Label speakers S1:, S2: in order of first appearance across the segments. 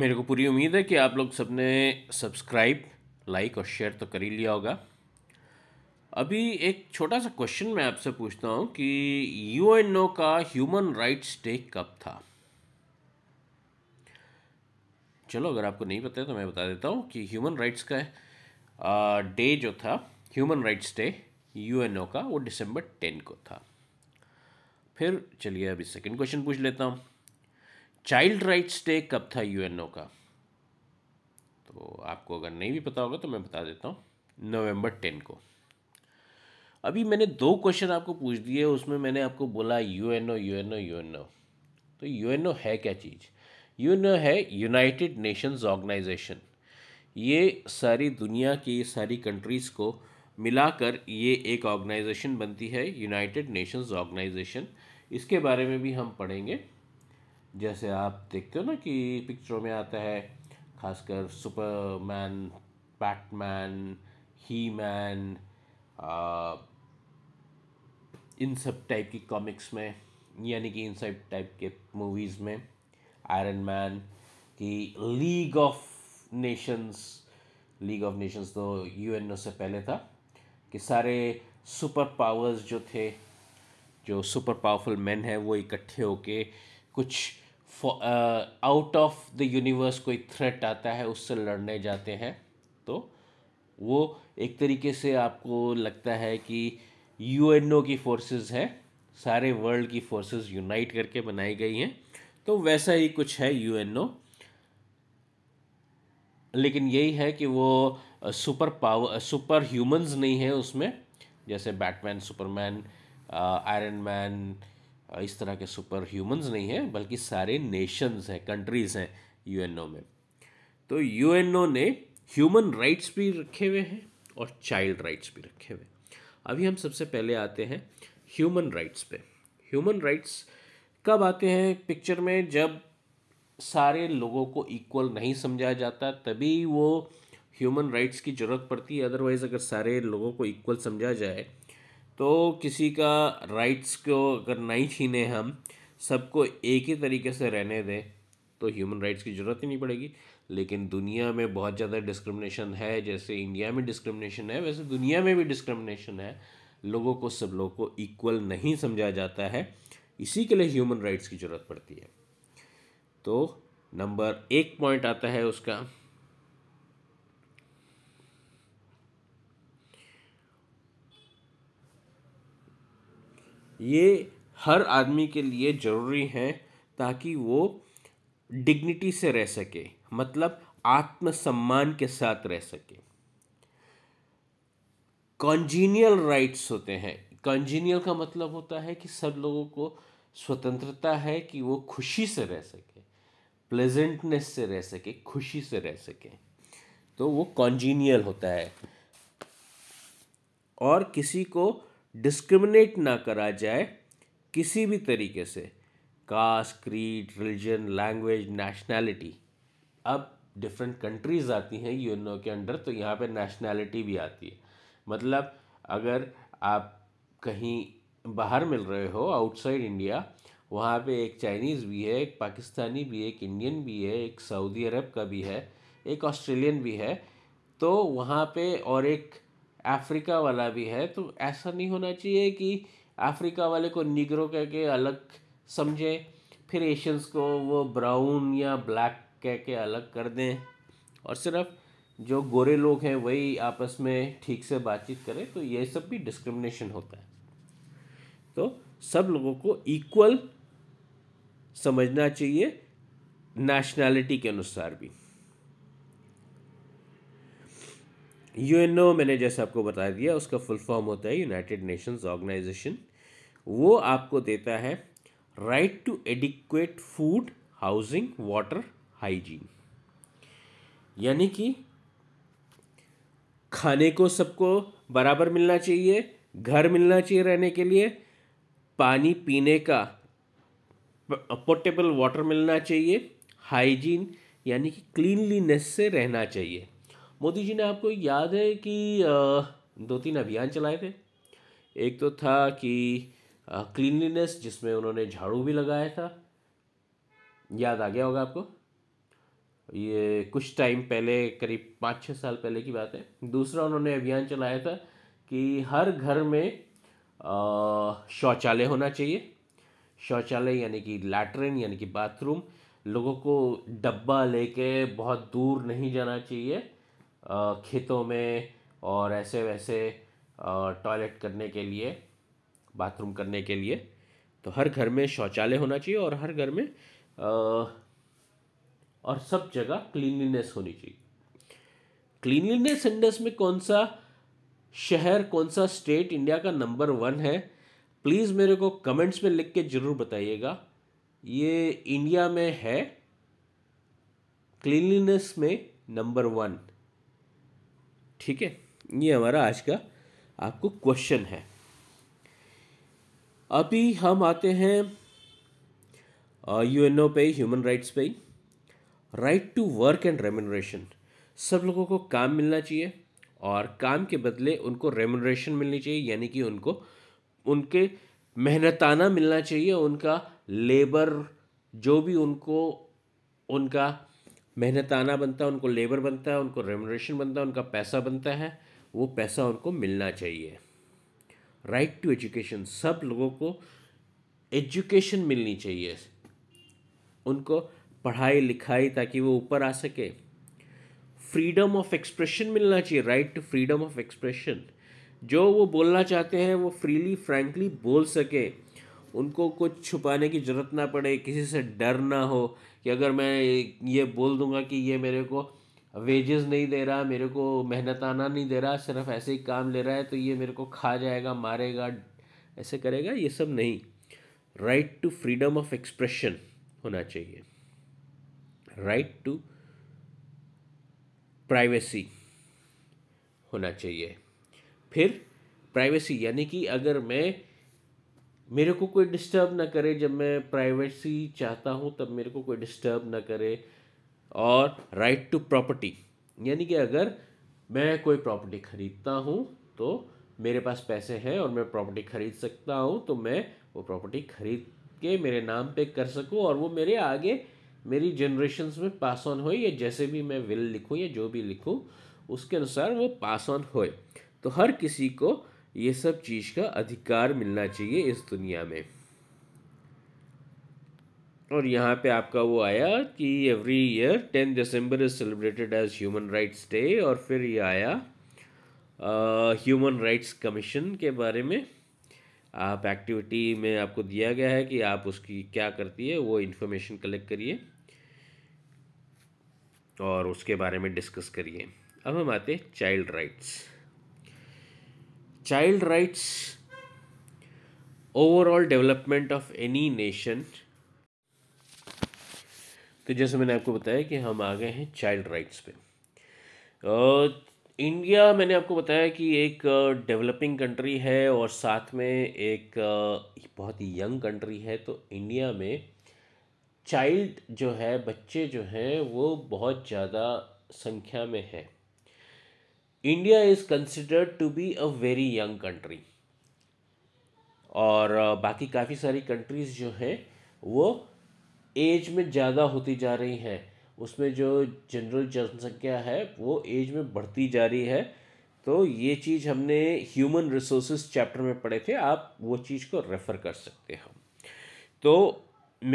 S1: मेरे को पूरी उम्मीद है कि आप लोग सबने सब्सक्राइब लाइक और शेयर तो कर ही लिया होगा अभी एक छोटा सा क्वेश्चन मैं आपसे पूछता हूँ कि यूएनओ का ह्यूमन राइट्स डे कब था चलो अगर आपको नहीं पता है तो मैं बता देता हूँ कि ह्यूमन राइट्स का डे जो था ह्यूमन राइट्स डे यूएनओ का वो दिसंबर टेन को था फिर चलिए अभी सेकंड क्वेश्चन पूछ लेता हूँ चाइल्ड राइट्स डे कब था यूएनओ का तो आपको अगर नहीं भी पता होगा तो मैं बता देता हूँ नवंबर टेन को अभी मैंने दो क्वेश्चन आपको पूछ दिए उसमें मैंने आपको बोला यूएनओ यूएनओ यूएनओ तो यूएनओ है क्या चीज़ यूएनओ है यूनाइटेड नेशंस ऑर्गेनाइजेशन ये सारी दुनिया की सारी कंट्रीज़ को मिलाकर ये एक ऑर्गेनाइजेशन बनती है यूनाइटेड नेशंस ऑर्गेनाइजेशन इसके बारे में भी हम पढ़ेंगे जैसे आप देखते हो ना कि पिक्चरों में आता है खासकर सुपरमैन बैटमैन ही मैन इन सब टाइप की कॉमिक्स में यानी कि इन सब टाइप के मूवीज़ में आयरन मैन की league of nations league of nations तो यू से पहले था कि सारे सुपर पावर्स जो थे जो सुपर पावरफुल मैन हैं वो इकट्ठे होके कुछ आउट ऑफ द यूनिवर्स कोई थ्रेट आता है उससे लड़ने जाते हैं तो वो एक तरीके से आपको लगता है कि यूएनओ की फोर्सेस है सारे वर्ल्ड की फोर्सेस यूनाइट करके बनाई गई हैं तो वैसा ही कुछ है यूएनओ लेकिन यही है कि वो सुपर पावर सुपर ह्यूमंस नहीं है उसमें जैसे बैटमैन सुपरमैन आयरन मैन इस तरह के सुपर ह्यूमंस नहीं हैं बल्कि सारे नेशंस हैं कंट्रीज़ हैं यूएनओ में तो यूएनओ ने ह्यूमन राइट्स भी रखे हुए हैं और चाइल्ड राइट्स भी रखे हुए अभी हम सबसे पहले आते हैं ह्यूमन राइट्स पे ह्यूमन राइट्स कब आते हैं पिक्चर में जब सारे लोगों को इक्वल नहीं समझा जाता तभी वो ह्यूमन राइट्स की ज़रूरत पड़ती है अदरवाइज़ अगर सारे लोगों को इक्वल समझा जाए तो किसी का राइट्स को अगर नहीं छीने हम सबको एक ही तरीके से रहने दें तो ह्यूमन राइट्स की ज़रूरत ही नहीं पड़ेगी लेकिन दुनिया में बहुत ज़्यादा डिस्क्रिमिनेशन है जैसे इंडिया में डिस्क्रिमिनेशन है वैसे दुनिया में भी डिस्क्रिमिनेशन है लोगों को सब लोगों को इक्वल नहीं समझा जाता है इसी के लिए ह्यूमन राइट्स की ज़रूरत पड़ती है तो नंबर एक पॉइंट आता है उसका ये हर आदमी के लिए ज़रूरी हैं ताकि वो डिग्निटी से रह सके मतलब आत्मसम्मान के साथ रह सके कॉन्जीनियल राइट्स होते हैं कॉन्जीनियल का मतलब होता है कि सब लोगों को स्वतंत्रता है कि वो खुशी से रह सके प्लेजेंटनेस से रह सके खुशी से रह सके तो वो कॉन्जीनियल होता है और किसी को डिस्क्रिमिनेट ना करा जाए किसी भी तरीके से caste creed religion language nationality अब डिफरेंट कंट्रीज़ आती हैं यूनो के अंडर तो यहाँ पे नेशनैलिटी भी आती है मतलब अगर आप कहीं बाहर मिल रहे हो आउटसाइड इंडिया वहाँ पे एक चाइनीज़ भी है एक पाकिस्तानी भी है एक इंडियन भी है एक सऊदी अरब का भी है एक ऑस्ट्रेलियन भी है तो वहाँ पे और एक अफ्रीका वाला भी है तो ऐसा नहीं होना चाहिए कि अफ्रीका वाले को निगरो कह के अलग समझे फिर एशियंस को वो ब्राउन या ब्लैक कह के अलग कर दें और सिर्फ जो गोरे लोग हैं वही आपस में ठीक से बातचीत करें तो ये सब भी डिस्क्रिमिनेशन होता है तो सब लोगों को इक्वल समझना चाहिए नेशनैलिटी के अनुसार भी यूएनओ मैंने जैसे आपको बता दिया उसका फुल फॉर्म होता है यूनाइटेड नेशंस ऑर्गेनाइजेशन वो आपको देता है right to adequate food housing water hygiene यानी कि खाने को सबको बराबर मिलना चाहिए घर मिलना चाहिए रहने के लिए पानी पीने का पोर्टेबल वाटर मिलना चाहिए हाइजीन यानी कि क्लीनलीनेस से रहना चाहिए मोदी जी ने आपको याद है कि दो तीन अभियान चलाए थे एक तो था कि क्लीनलीनेस जिसमें उन्होंने झाड़ू भी लगाया था याद आ गया होगा आपको ये कुछ टाइम पहले करीब पाँच छः साल पहले की बात है दूसरा उन्होंने अभियान चलाया था कि हर घर में शौचालय होना चाहिए शौचालय यानी कि लैटरिन यानी कि बाथरूम लोगों को डब्बा लेके बहुत दूर नहीं जाना चाहिए खेतों में और ऐसे वैसे टॉयलेट करने के लिए बाथरूम करने के लिए तो हर घर में शौचालय होना चाहिए और हर घर में और सब जगह क्लीनलीनेस होनी चाहिए क्लीनलीनेस इंडेक्स में कौन सा शहर कौन सा स्टेट इंडिया का नंबर वन है प्लीज़ मेरे को कमेंट्स में लिख के ज़रूर बताइएगा ये इंडिया में है क्लीनलीनेस में नंबर वन ठीक है ये हमारा आज का आपको क्वेश्चन है अभी हम आते हैं यूएनओ पे ह्यूमन राइट्स पे right to work and remuneration सब लोगों को काम मिलना चाहिए और काम के बदले उनको रेमोनरेशन मिलनी चाहिए यानी कि उनको उनके मेहनताना मिलना चाहिए उनका लेबर जो भी उनको उनका मेहनत आना बनता है उनको लेबर बनता है उनको रेमोरेशन बनता है उनका पैसा बनता है वो पैसा उनको मिलना चाहिए राइट टू एजुकेशन सब लोगों को एजुकेशन मिलनी चाहिए उनको पढ़ाई लिखाई ताकि वो ऊपर आ सके फ्रीडम ऑफ एक्सप्रेशन मिलना चाहिए right to freedom of expression जो वो बोलना चाहते हैं वो फ्रीली फ्रैंकली बोल सके उनको कुछ छुपाने की ज़रूरत ना पड़े किसी से डर ना हो कि अगर मैं ये बोल दूँगा कि ये मेरे को वेजेस नहीं दे रहा मेरे को मेहनत आना नहीं दे रहा सिर्फ ऐसे ही काम ले रहा है तो ये मेरे को खा जाएगा मारेगा ऐसे करेगा ये सब नहीं right to freedom of expression होना चाहिए राइट टू प्राइवेसी होना चाहिए फिर प्राइवेसी यानी कि अगर मैं मेरे को कोई डिस्टर्ब ना करे जब मैं प्राइवेसी चाहता हूँ तब मेरे को कोई डिस्टर्ब ना करे और राइट टू प्रॉपर्टी यानी कि अगर मैं कोई प्रॉपर्टी ख़रीदता हूँ तो मेरे पास पैसे हैं और मैं प्रॉपर्टी ख़रीद सकता हूँ तो मैं वो प्रॉपर्टी ख़रीद के मेरे नाम पे कर सकूँ और वो मेरे आगे मेरी जनरेशन्स में पास ऑन हो या जैसे भी मैं विल लिखूँ या जो भी लिखूँ उसके अनुसार वो पास ऑन होए तो हर किसी को ये सब चीज़ का अधिकार मिलना चाहिए इस दुनिया में और यहाँ पे आपका वो आया कि every year ten December is celebrated as human rights day और फिर ये आया ह्यूमन राइट्स कमीशन के बारे में आप एक्टिविटी में आपको दिया गया है कि आप उसकी क्या करती है वो इन्फॉर्मेशन कलेक्ट करिए और उसके बारे में डिस्कस करिए अब हम आते हैं child rights child rights overall development of any nation तो जैसे मैंने आपको बताया कि हम आ गए हैं चाइल्ड राइट्स पे इंडिया मैंने आपको बताया कि एक डेवलपिंग कंट्री है और साथ में एक बहुत ही यंग कंट्री है तो इंडिया में चाइल्ड जो है बच्चे जो हैं वो बहुत ज़्यादा संख्या में हैं India is considered to be a very young country और बाकी काफ़ी सारी कंट्रीज़ जो हैं वो एज में ज़्यादा होती जा रही हैं उसमें जो जनरल जनसंख्या है वो एज में बढ़ती जा रही है तो ये चीज़ हमने ह्यूमन रिसोर्सेज चैप्टर में पढ़े थे आप वो चीज़ को रेफ़र कर सकते हो तो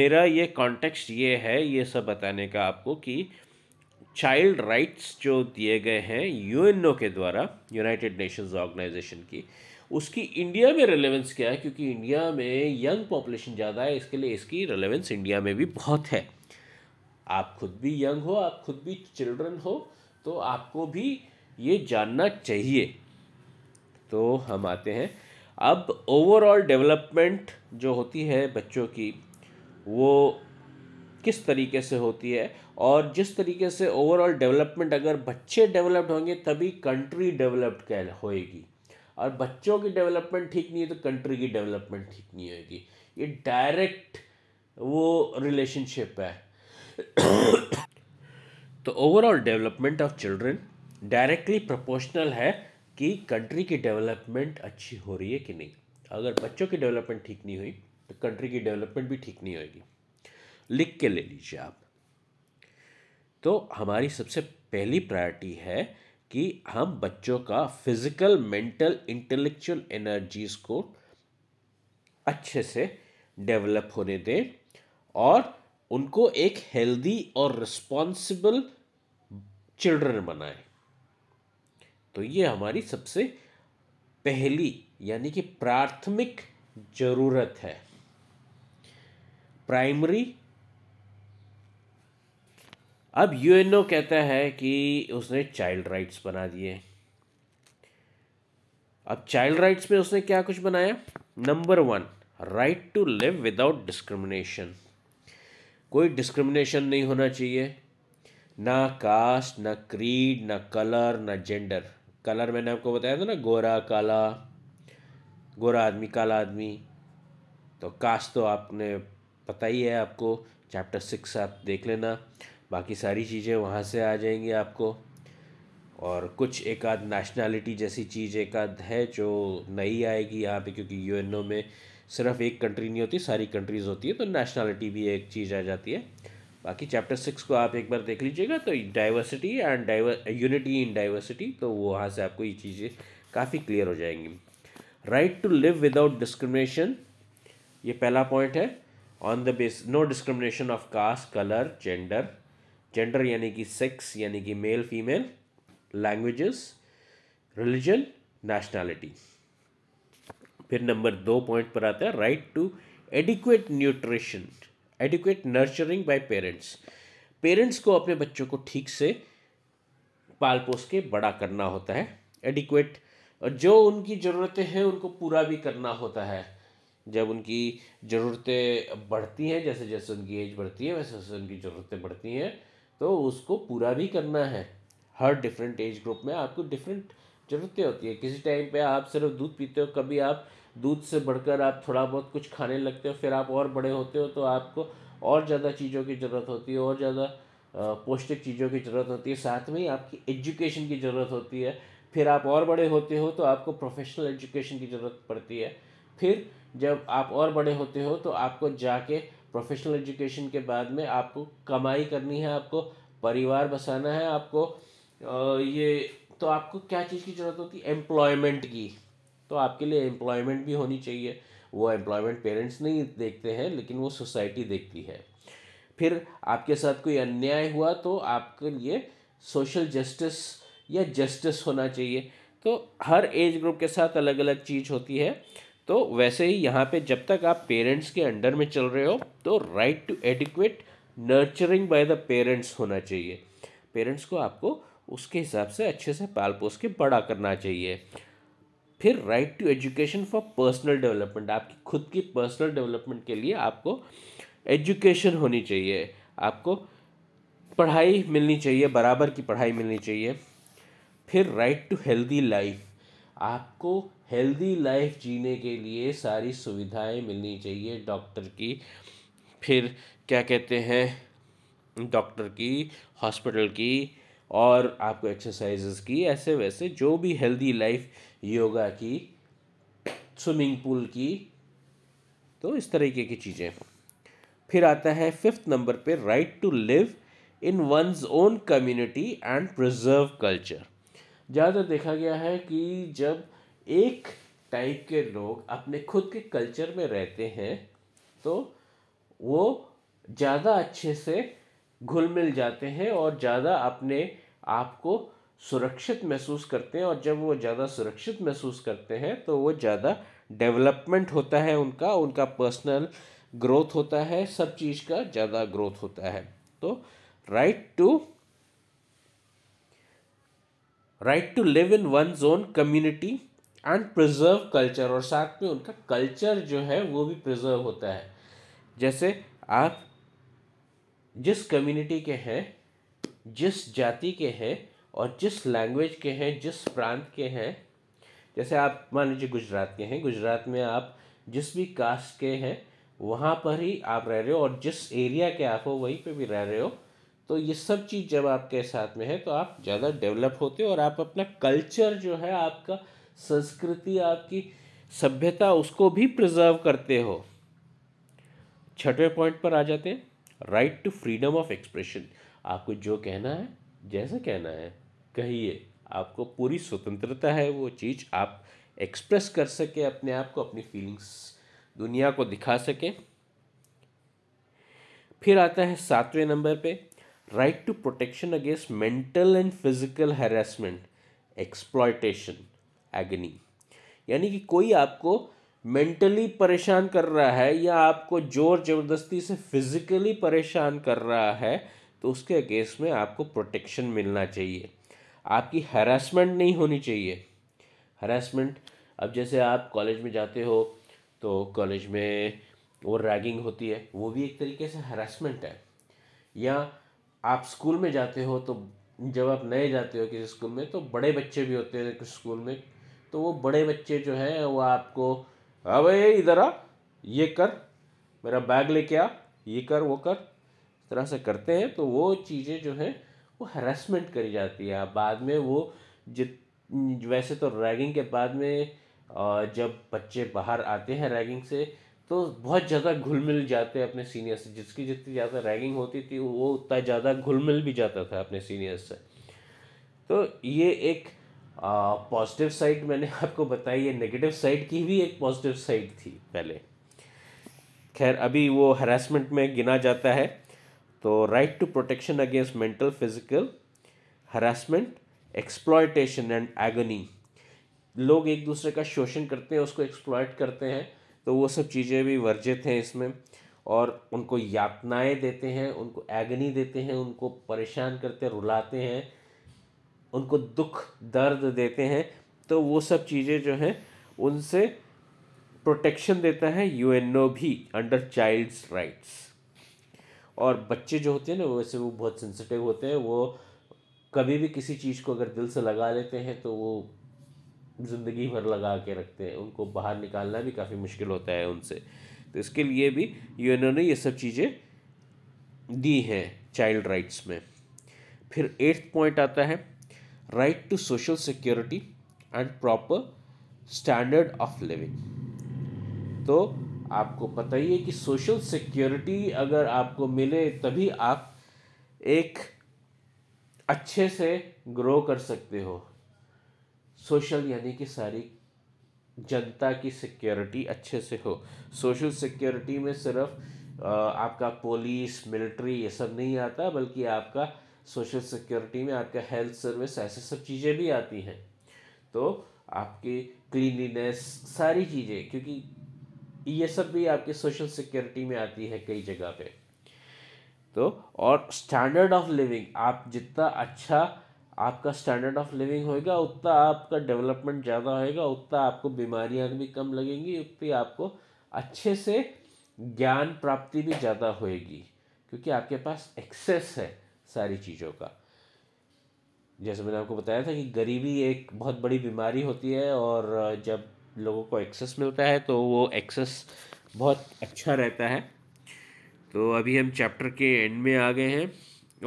S1: मेरा ये कॉन्टेक्स्ट ये है ये सब बताने का आपको कि चाइल्ड राइट्स जो दिए गए हैं यूएनओ के द्वारा यूनाइटेड नेशंस ऑर्गेनाइजेशन की उसकी इंडिया में रेलेवेंस क्या है क्योंकि इंडिया में यंग पॉपुलेशन ज़्यादा है इसके लिए इसकी रेलेवेंस इंडिया में भी बहुत है आप खुद भी यंग हो आप खुद भी चिल्ड्रन हो तो आपको भी ये जानना चाहिए तो हम आते हैं अब ओवरऑल डेवलपमेंट जो होती है बच्चों की वो किस तरीके से होती है और जिस तरीके से ओवरऑल डेवलपमेंट अगर बच्चे डेवलप्ड होंगे तभी कंट्री डेवलप्ड कह होएगी और बच्चों की डेवलपमेंट ठीक नहीं है तो कंट्री की डेवलपमेंट ठीक नहीं होगी ये डायरेक्ट वो रिलेशनशिप है तो overall development of children directly proportional है कि कंट्री की डेवलपमेंट अच्छी हो रही है कि नहीं अगर बच्चों की डेवलपमेंट ठीक नहीं हुई तो कंट्री की डेवलपमेंट भी ठीक नहीं होगी लिख के ले लीजिए आप तो हमारी सबसे पहली प्रायोरिटी है कि हम बच्चों का फिजिकल मेंटल इंटेलेक्चुअल एनर्जीज को अच्छे से डेवलप होने दें और उनको एक हेल्दी और रिस्पॉन्सिबल चिल्ड्रन बनाएं तो ये हमारी सबसे पहली यानी कि प्राथमिक ज़रूरत है प्राइमरी अब यूएनओ कहता है कि उसने चाइल्ड राइट्स बना दिए अब चाइल्ड राइट्स में उसने क्या कुछ बनाया number one right to live without discrimination कोई डिस्क्रिमिनेशन नहीं होना चाहिए ना कास्ट ना क्रीड ना कलर ना जेंडर कलर मैंने आपको बताया था ना गोरा काला गोरा आदमी काला आदमी तो कास्ट तो आपने पता ही है आपको चैप्टर सिक्स आप देख लेना बाकी सारी चीज़ें वहाँ से आ जाएंगी आपको और कुछ एक आध नेशनैलिटी जैसी चीज़ एक आध है जो नई आएगी यहाँ पे क्योंकि यूएनओ में सिर्फ एक कंट्री नहीं होती सारी कंट्रीज़ होती है तो नेशनैलिटी भी एक चीज़ आ जाती है बाकी चैप्टर सिक्स को आप एक बार देख लीजिएगा तो diversity and unity in diversity तो वहाँ से आपको ये चीज़ें काफ़ी क्लियर हो जाएंगी right to live without discrimination ये पहला पॉइंट है on the base no discrimination of caste colour gender gender यानी कि सेक्स यानी कि male female languages religion nationality फिर नंबर दो पॉइंट पर आता है right to adequate nutrition adequate nurturing by parents parents को अपने बच्चों को ठीक से पाल पोस के बड़ा करना होता है एडिक्वेट और जो उनकी ज़रूरतें हैं उनको पूरा भी करना होता है जब उनकी ज़रूरतें बढ़ती हैं जैसे जैसे उनकी एज बढ़ती है वैसे वैसे उनकी ज़रूरतें बढ़ती हैं तो उसको पूरा भी करना है हर डिफरेंट एज ग्रुप में आपको डिफरेंट ज़रूरतें होती है किसी टाइम पे आप सिर्फ दूध पीते हो कभी आप दूध से बढ़कर आप थोड़ा बहुत कुछ खाने लगते हो फिर आप और बड़े होते हो तो आपको और ज़्यादा चीज़ों की ज़रूरत होती है और ज़्यादा पौष्टिक चीज़ों की ज़रूरत होती है साथ में ही आपकी एजुकेशन की ज़रूरत होती है फिर आप और बड़े होते हो तो आपको प्रोफेशनल एजुकेशन की ज़रूरत पड़ती है फिर जब आप और बड़े होते हो तो आपको जाके प्रोफेशनल एजुकेशन के बाद में आपको कमाई करनी है आपको परिवार बसाना है आपको ये तो आपको क्या चीज़ की ज़रूरत होती है एम्प्लॉयमेंट की तो आपके लिए एम्प्लॉयमेंट भी होनी चाहिए वो एम्प्लॉयमेंट पेरेंट्स नहीं देखते हैं लेकिन वो सोसाइटी देखती है फिर आपके साथ कोई अन्याय हुआ तो आपके लिए सोशल जस्टिस या जस्टिस होना चाहिए तो हर एज ग्रुप के साथ अलग अलग चीज़ होती है तो वैसे ही यहाँ पे जब तक आप पेरेंट्स के अंडर में चल रहे हो तो right to adequate nurturing by the parents होना चाहिए पेरेंट्स को आपको उसके हिसाब से अच्छे से पाल पोस के बड़ा करना चाहिए फिर right to education for personal development आपकी खुद की पर्सनल डेवलपमेंट के लिए आपको एजुकेशन होनी चाहिए आपको पढ़ाई मिलनी चाहिए बराबर की पढ़ाई मिलनी चाहिए फिर राइट टू हेल्दी लाइफ आपको हेल्दी लाइफ जीने के लिए सारी सुविधाएं मिलनी चाहिए डॉक्टर की फिर क्या कहते हैं डॉक्टर की हॉस्पिटल की और आपको एक्सरसाइजेस की ऐसे वैसे जो भी हेल्दी लाइफ योगा की स्विमिंग पूल की तो इस तरीके की चीज़ें फिर आता है फिफ्थ नंबर पे right to live in one's own community and preserve culture ज़्यादातर देखा गया है कि जब एक टाइप के लोग अपने खुद के कल्चर में रहते हैं तो वो ज़्यादा अच्छे से घुल मिल जाते हैं और ज़्यादा अपने आप को सुरक्षित महसूस करते हैं और जब वो ज़्यादा सुरक्षित महसूस करते हैं तो वो ज़्यादा डेवलपमेंट होता है उनका उनका पर्सनल ग्रोथ होता है सब चीज़ का ज़्यादा ग्रोथ होता है तो right to right to live in one own community and preserve culture और साथ में उनका कल्चर जो है वो भी प्रिजर्व होता है जैसे आप जिस कम्युनिटी के हैं जिस जाति के हैं और जिस लैंग्वेज के हैं जिस प्रांत के हैं जैसे आप मान लीजिए गुजरात के हैं गुजरात में आप जिस भी कास्ट के हैं वहाँ पर ही आप रह रहे हो और जिस एरिया के आप हो वहीं पे भी रह रहे हो तो ये सब चीज़ जब आपके साथ में है तो आप ज़्यादा डेवलप होते हो और आप अपना कल्चर जो है आपका संस्कृति आपकी सभ्यता उसको भी प्रिजर्व करते हो छठवें पॉइंट पर आ जाते हैं right to freedom of expression आपको जो कहना है जैसा कहना है कहिए आपको पूरी स्वतंत्रता है वो चीज़ आप एक्सप्रेस कर सके अपने आप को अपनी फीलिंग्स दुनिया को दिखा सके फिर आता है सातवें नंबर पे right to protection against mental and physical harassment exploitation agony यानी कि कोई आपको मेंटली परेशान कर रहा है या आपको जोर ज़बरदस्ती से फिज़िकली परेशान कर रहा है तो उसके अगेंस्ट में आपको प्रोटेक्शन मिलना चाहिए आपकी हरासमेंट नहीं होनी चाहिए हरासमेंट अब जैसे आप कॉलेज में जाते हो तो कॉलेज में वो रैगिंग होती है वो भी एक तरीके से हरासमेंट है या आप स्कूल में जाते हो तो जब आप नए जाते हो किसी स्कूल में तो बड़े बच्चे भी होते हैं कुछ स्कूल में तो वो बड़े बच्चे जो हैं वो आपको अबे हाँ इधर आ ये कर मेरा बैग लेके आ ये कर वो कर इस तरह से करते हैं तो वो चीज़ें जो हैं वो हरासमेंट करी जाती है बाद में वो जित वैसे तो रैगिंग के बाद में जब बच्चे बाहर आते हैं रैगिंग से तो बहुत ज़्यादा घुल मिल जाते हैं अपने सीनियर से जिसकी जितनी ज़्यादा रैगिंग होती थी वो उतना ज़्यादा घुल मिल भी जाता था अपने सीनियर से तो ये एक पॉजिटिव साइड मैंने आपको बताई है नेगेटिव साइड की भी एक पॉजिटिव साइड थी पहले खैर अभी वो हरासमेंट में गिना जाता है तो right to protection against mental physical harassment exploitation and agony लोग एक दूसरे का शोषण करते हैं उसको एक्सप्लॉयट करते हैं तो वो सब चीज़ें भी वर्जित हैं इसमें और उनको यातनाएं देते हैं उनको एगनी देते हैं उनको परेशान करते हैं रुलाते हैं उनको दुख दर्द देते हैं तो वो सब चीज़ें जो हैं उनसे प्रोटेक्शन देता है ओ भी अंडर चाइल्ड्स राइट्स और बच्चे जो होते हैं ना वैसे वो बहुत सेंसिटिव होते हैं वो कभी भी किसी चीज़ को अगर दिल से लगा लेते हैं तो वो ज़िंदगी भर लगा के रखते हैं उनको बाहर निकालना भी काफ़ी मुश्किल होता है उनसे तो इसके लिए भी ओ ने ये सब चीज़ें दी हैं चाइल्ड राइट्स में फिर एट्थ पॉइंट आता है right to social security and proper standard of living तो आपको पता ही है कि सोशल सिक्योरिटी अगर आपको मिले तभी आप एक अच्छे से ग्रो कर सकते हो सोशल यानी कि सारी जनता की सिक्योरिटी अच्छे से हो सोशल सिक्योरिटी में सिर्फ आपका पुलिस मिलिट्री ये सब नहीं आता बल्कि आपका सोशल सिक्योरिटी में आपका हेल्थ सर्विस ऐसे सब चीज़ें भी आती हैं तो आपकी क्लीनिनेस सारी चीज़ें क्योंकि ये सब भी आपकी सोशल सिक्योरिटी में आती है कई जगह पे तो और स्टैंडर्ड ऑफ लिविंग आप जितना अच्छा आपका स्टैंडर्ड ऑफ लिविंग होएगा उतना आपका डेवलपमेंट ज़्यादा होएगा उतना आपको बीमारियां भी कम लगेंगी उतनी आपको अच्छे से ज्ञान प्राप्ति भी ज़्यादा होएगी क्योंकि आपके पास एक्सेस है सारी चीज़ों का जैसे मैंने आपको बताया था कि गरीबी एक बहुत बड़ी बीमारी होती है और जब लोगों को एक्सेस मिलता है तो वो एक्सेस बहुत अच्छा रहता है तो अभी हम चैप्टर के एंड में आ गए हैं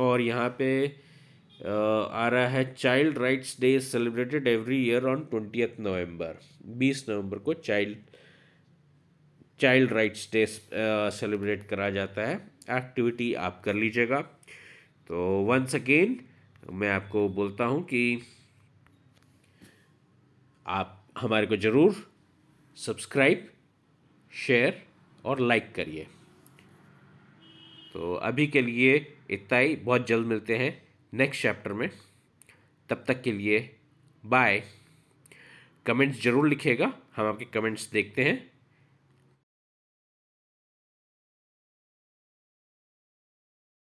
S1: और यहाँ पे आ रहा है child rights day celebrated every year on twentieth November बीस नवंबर को child child rights day celebrate करा जाता है एक्टिविटी आप कर लीजिएगा तो वंस अगेन मैं आपको बोलता हूँ कि आप हमारे को ज़रूर सब्सक्राइब शेयर और लाइक करिए तो अभी के लिए इतना ही बहुत जल्द मिलते हैं नेक्स्ट चैप्टर में तब तक के लिए बाय कमेंट्स ज़रूर लिखिएगा हम आपके कमेंट्स देखते हैं